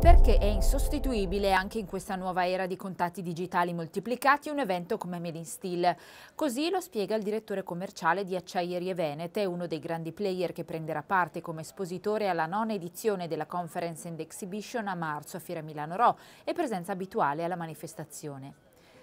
Perché è insostituibile anche in questa nuova era di contatti digitali moltiplicati un evento come Made in Steel. Così lo spiega il direttore commerciale di Acciaierie Venete, uno dei grandi player che prenderà parte come espositore alla nona edizione della Conference and Exhibition a marzo a Fiera Milano Ro e presenza abituale alla manifestazione.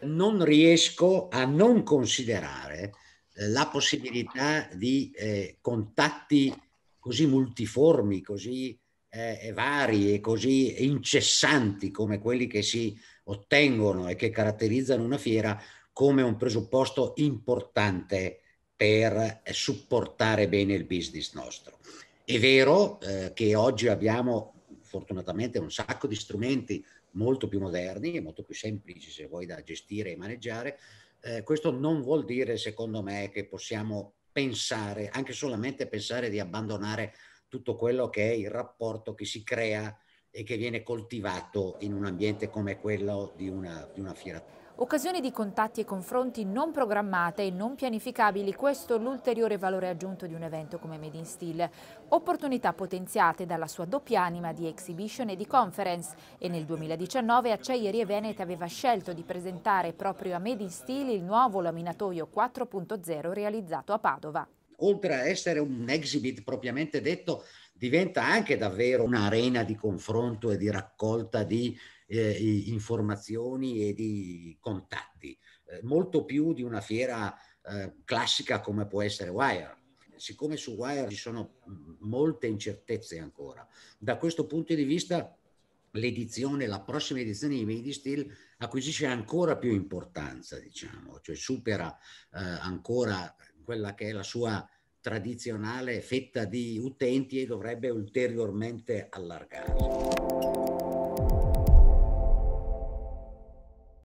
Non riesco a non considerare eh, la possibilità di eh, contatti così multiformi, così eh, vari e così incessanti come quelli che si ottengono e che caratterizzano una fiera come un presupposto importante per eh, supportare bene il business nostro. È vero eh, che oggi abbiamo fortunatamente un sacco di strumenti molto più moderni e molto più semplici se vuoi da gestire e maneggiare. Eh, questo non vuol dire, secondo me, che possiamo pensare, anche solamente pensare di abbandonare tutto quello che è il rapporto che si crea e che viene coltivato in un ambiente come quello di una, di una fiera. Occasioni di contatti e confronti non programmate e non pianificabili, questo è l'ulteriore valore aggiunto di un evento come Made in Steel. Opportunità potenziate dalla sua doppia anima di exhibition e di conference e nel 2019 Acciaierie Venete aveva scelto di presentare proprio a Made in Steel il nuovo laminatoio 4.0 realizzato a Padova oltre a essere un exhibit propriamente detto, diventa anche davvero un'arena di confronto e di raccolta di eh, informazioni e di contatti, eh, molto più di una fiera eh, classica come può essere Wire. Siccome su Wire ci sono mm, molte incertezze ancora, da questo punto di vista l'edizione, la prossima edizione di Made Steel acquisisce ancora più importanza, diciamo, cioè supera eh, ancora quella che è la sua tradizionale fetta di utenti e dovrebbe ulteriormente allargarsi.